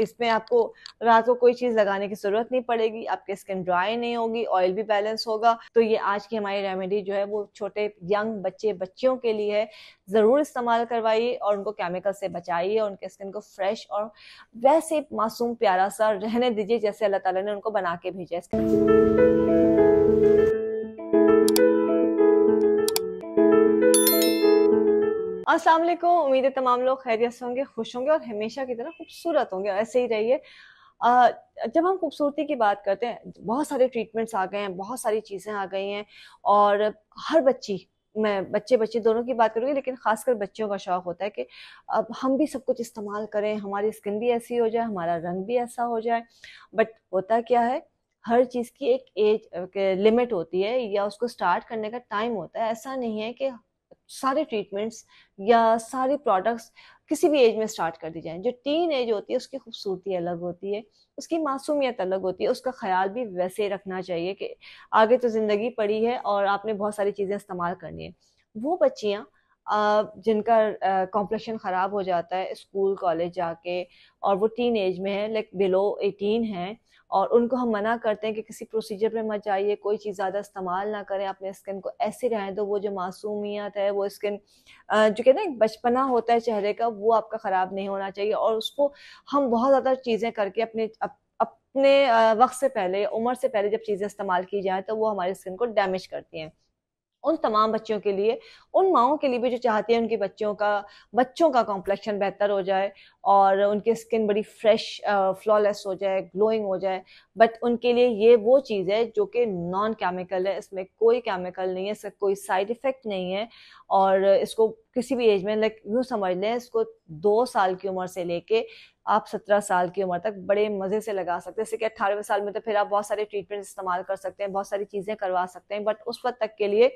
इसमें आपको रात को कोई चीज़ लगाने की ज़रूरत नहीं पड़ेगी आपकी स्किन ड्राई नहीं होगी ऑयल भी बैलेंस होगा तो ये आज की हमारी रेमेडी जो है वो छोटे यंग बच्चे बच्चियों के लिए है ज़रूर इस्तेमाल करवाइए और उनको केमिकल से बचाइए और उनके स्किन को फ्रेश और वैसे मासूम प्यारा सा रहने दीजिए जैसे अल्लाह तला ने उनको बना के भेजा अस्सलाम वालेकुम उम्मीद है तमाम लोग खैरियत होंगे खुश होंगे और हमेशा की तरह खूबसूरत होंगे ऐसे ही रहिए जब हम खूबसूरती की बात करते हैं बहुत सारे ट्रीटमेंट्स आ गए हैं बहुत सारी चीज़ें आ गई हैं और हर बच्ची मैं बच्चे बच्चे दोनों की बात करूँगी लेकिन खासकर बच्चों का शौक़ होता है कि अब हम भी सब कुछ इस्तेमाल करें हमारी स्किन भी ऐसी हो जाए हमारा रंग भी ऐसा हो जाए बट होता क्या है हर चीज़ की एक एज लिमिट होती है या उसको स्टार्ट करने का टाइम होता है ऐसा नहीं है कि सारे ट्रीटमेंट्स या सारे प्रोडक्ट्स किसी भी एज में स्टार्ट कर दी जाए जो टीन एज होती है उसकी खूबसूरती अलग होती है उसकी मासूमियत अलग होती है उसका ख्याल भी वैसे रखना चाहिए कि आगे तो ज़िंदगी पड़ी है और आपने बहुत सारी चीज़ें इस्तेमाल करनी है वो बच्चियाँ जिनका कॉम्प्लेक्शन ख़राब हो जाता है स्कूल कॉलेज जाके और वो टीन एज में है लाइक बिलो एटीन है और उनको हम मना करते हैं कि किसी प्रोसीजर पे मत जाइए कोई चीज़ ज़्यादा इस्तेमाल ना करें अपने स्किन को ऐसे रहें तो वो जो मासूमियत है वो स्किन जो कहते हैं बचपना होता है चेहरे का वो आपका ख़राब नहीं होना चाहिए और उसको हम बहुत ज़्यादा चीज़ें करके अपने अप, अपने वक्त से पहले उम्र से पहले जब चीज़ें इस्तेमाल की जाएँ तो वो हमारी स्किन को डैमेज करती हैं उन तमाम बच्चों के लिए उन माओं के लिए भी जो चाहती हैं उनके बच्चों का बच्चों का कॉम्प्लेक्शन बेहतर हो जाए और उनकी स्किन बड़ी फ्रेश फ्लॉलेस हो जाए ग्लोइंग हो जाए बट उनके लिए ये वो चीज़ है जो कि नॉन केमिकल है इसमें कोई केमिकल नहीं है इसका कोई साइड इफ़ेक्ट नहीं है और इसको किसी भी एज में लाइक यूँ समझ लें इसको दो साल की उम्र से लेके आप सत्रह साल की उम्र तक बड़े मज़े से लगा सकते हैं जैसे कि अट्ठारहवें साल में तो फिर आप बहुत सारे ट्रीटमेंट इस्तेमाल कर सकते हैं बहुत सारी चीज़ें करवा सकते हैं बट उस वक्त तक के लिए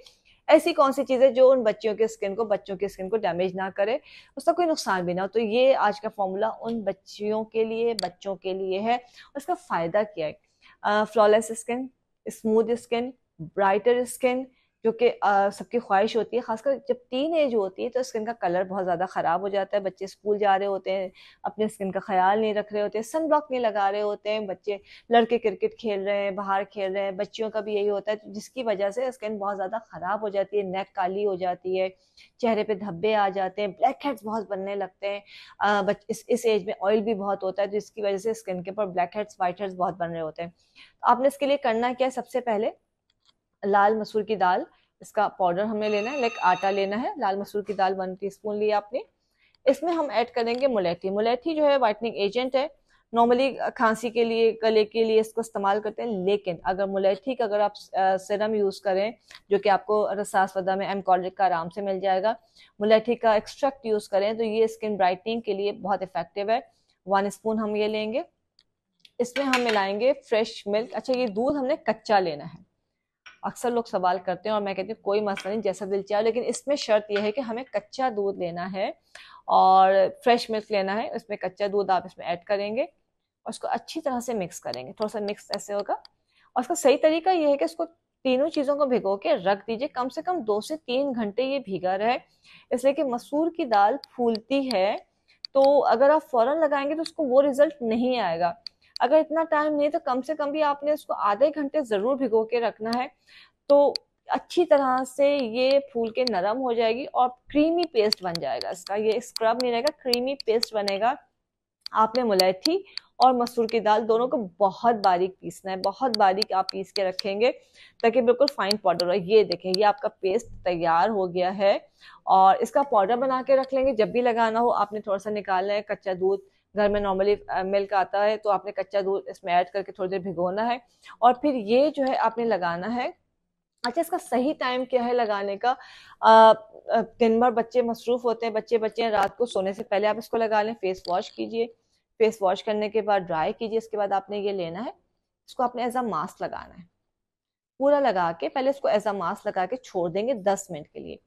ऐसी कौन सी चीज़ें जो उन बच्चों के स्किन को बच्चों की स्किन को डैमेज ना करे उसका कोई नुकसान भी ना हो तो ये आज का फॉर्मूला उन बच्चियों के लिए बच्चों के लिए है उसका फ़ायदा क्या है flawless skin smooth skin brighter skin जो कि सबकी ख्वाहिश होती है खासकर जब तीन एज होती है तो स्किन का कलर बहुत ज़्यादा ख़राब हो जाता है बच्चे स्कूल जा रहे होते हैं अपने स्किन का ख्याल नहीं रख रहे होते सन ब्लॉक नहीं लगा रहे होते हैं बच्चे लड़के क्रिकेट खेल रहे हैं बाहर खेल रहे हैं बच्चियों का भी यही होता है तो जिसकी वजह से स्किन बहुत ज़्यादा ख़राब हो जाती है नेक काली हो जाती है चेहरे पर धब्बे आ जाते हैं ब्लैक हेड्स बहुत बनने लगते हैं इस इस एज में ऑयल भी बहुत होता है जिसकी तो वजह से स्किन के ऊपर ब्लैक हेड्स वाइट हेड्स बहुत बन रहे होते हैं तो आपने इसके लिए करना क्या सबसे पहले लाल मसूर की दाल इसका पाउडर हमें लेना है लाइक आटा लेना है लाल मसूर की दाल वन टी स्पून लिया आपने इसमें हम ऐड करेंगे मुलेठी मुलैठी जो है वाइटनिंग एजेंट है नॉर्मली खांसी के लिए गले के लिए इसको इस्तेमाल करते हैं लेकिन अगर मुलेठी का अगर आप सिरम यूज़ करें जो कि आपको रसास वदा में एमकॉलिक का आराम से मिल जाएगा मुलेठी का एक्सट्रैक्ट यूज़ करें तो ये स्किन ब्राइटनिंग के लिए बहुत इफेक्टिव है वन स्पून हम ये लेंगे इसमें हम मिलाएंगे फ्रेश मिल्क अच्छा ये दूध हमने कच्चा लेना है अक्सर लोग सवाल करते हैं और मैं कहती हूँ कोई मसला नहीं जैसा दिल चाहे लेकिन इसमें शर्त यह है कि हमें कच्चा दूध लेना है और फ्रेश मिल्क लेना है उसमें कच्चा दूध आप इसमें ऐड करेंगे और उसको अच्छी तरह से मिक्स करेंगे थोड़ा सा मिक्स ऐसे होगा और उसका सही तरीका यह है कि उसको तीनों चीज़ों को भिगो के रख दीजिए कम से कम दो से तीन घंटे ये भीगा रहे इसलिए कि मसूर की दाल फूलती है तो अगर आप फ़ौरन लगाएंगे तो उसको वो रिज़ल्ट नहीं आएगा अगर इतना टाइम नहीं तो कम से कम भी आपने उसको आधे घंटे ज़रूर भिगो के रखना है तो अच्छी तरह से ये फूल के नरम हो जाएगी और क्रीमी पेस्ट बन जाएगा इसका ये स्क्रब नहीं रहेगा क्रीमी पेस्ट बनेगा आपने मुलायथी और मसूर की दाल दोनों को बहुत बारीक पीसना है बहुत बारीक आप पीस के रखेंगे ताकि बिल्कुल फाइन पाउडर हो ये देखें ये आपका पेस्ट तैयार हो गया है और इसका पाउडर बना के रख लेंगे जब भी लगाना हो आपने थोड़ा सा निकालना है कच्चा दूध घर में नॉर्मली मिल्क आता है तो आपने कच्चा दूध इसमें ऐड करके थोड़ी देर भिगोना है और फिर ये जो है आपने लगाना है अच्छा इसका सही टाइम क्या है लगाने का आ, दिन भर बच्चे मसरूफ़ होते हैं बच्चे बच्चे हैं रात को सोने से पहले आप इसको लगा लें फेस वॉश कीजिए फेस वॉश करने के बाद ड्राई कीजिए इसके बाद आपने ये लेना है इसको आपने एज अ मास्क लगाना है पूरा लगा के पहले इसको एज अ मास्क लगा के छोड़ देंगे दस मिनट के लिए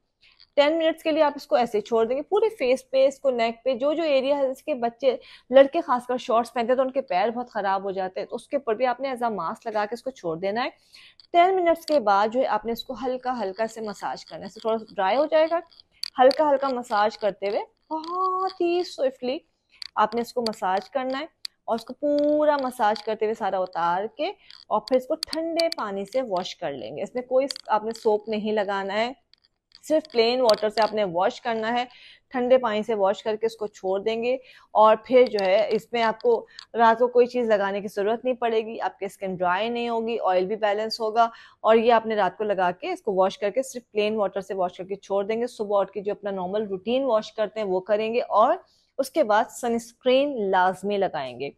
टेन मिनट्स के लिए आप इसको ऐसे छोड़ देंगे पूरे फेस पे इसको नेक पे जो जो एरिया है जिसके बच्चे लड़के खासकर शॉर्ट्स पहनते हैं तो उनके पैर बहुत ख़राब हो जाते हैं तो उसके ऊपर भी आपने एज मास्क लगा के इसको छोड़ देना है टेन मिनट्स के बाद जो है आपने इसको हल्का हल्का से मसाज करना है इससे थोड़ा ड्राई हो जाएगा हल्का हल्का मसाज करते हुए बहुत ही स्विफ्टली आपने इसको मसाज करना है और उसको पूरा मसाज करते हुए सारा उतार के और फिर इसको ठंडे पानी से वॉश कर लेंगे इसमें कोई आपने सोप नहीं लगाना है सिर्फ प्लेन वाटर से आपने वॉश करना है ठंडे पानी से वॉश करके इसको छोड़ देंगे और फिर जो है इसमें आपको रात को कोई चीज़ लगाने की ज़रूरत नहीं पड़ेगी आपकी स्किन ड्राई नहीं होगी ऑयल भी बैलेंस होगा और ये आपने रात को लगा के इसको वॉश करके सिर्फ प्लेन वाटर से वॉश करके छोड़ देंगे सुबह उठ के जो अपना नॉर्मल रूटीन वॉश करते हैं वो करेंगे और उसके बाद सनस्क्रीन लाजमी लगाएंगे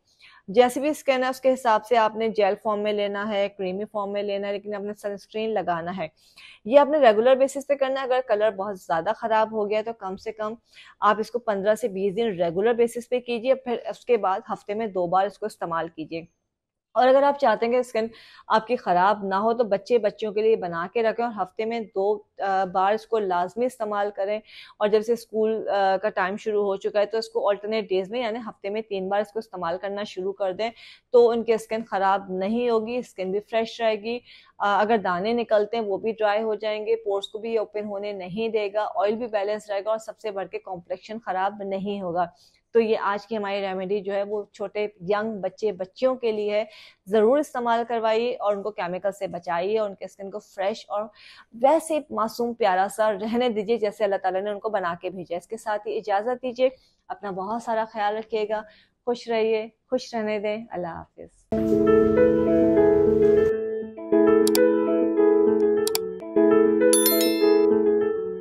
जैसे भी स्किन है उसके हिसाब से आपने जेल फॉर्म में लेना है क्रीमी फॉर्म में लेना है लेकिन आपने सनस्क्रीन लगाना है ये आपने रेगुलर बेसिस पे करना है अगर कलर बहुत ज़्यादा ख़राब हो गया तो कम से कम आप इसको पंद्रह से बीस दिन रेगुलर बेसिस पे कीजिए फिर उसके बाद हफ्ते में दो बार इसको इस्तेमाल कीजिए और अगर आप चाहते हैं कि स्किन आपकी ख़राब ना हो तो बच्चे बच्चों के लिए बना के रखें और हफ्ते में दो बार इसको लाजमी इस्तेमाल करें और जब से स्कूल का टाइम शुरू हो चुका है तो इसको अल्टरनेट डेज में यानी हफ्ते में तीन बार इसको इस्तेमाल करना शुरू कर दें तो उनकी स्किन ख़राब नहीं होगी स्किन भी फ्रेश रहेगी अगर दाने निकलते हैं वो भी ड्राई हो जाएंगे पोर्स को भी ओपन होने नहीं देगा ऑयल भी बैलेंस रहेगा और सबसे बढ़ के कॉम्प्लेक्शन ख़राब नहीं होगा तो ये आज की हमारी रेमेडी जो है वो छोटे यंग बच्चे बच्चियों के लिए है ज़रूर इस्तेमाल करवाइए और उनको केमिकल से बचाइए और उनके स्किन को फ्रेश और वैसे मासूम प्यारा सा रहने दीजिए जैसे अल्लाह ताला ने उनको बना के भेजा इसके साथ ही इजाज़त दीजिए अपना बहुत सारा ख्याल रखिएगा खुश रहिए खुश रहने दें अल्लाह हाफिज़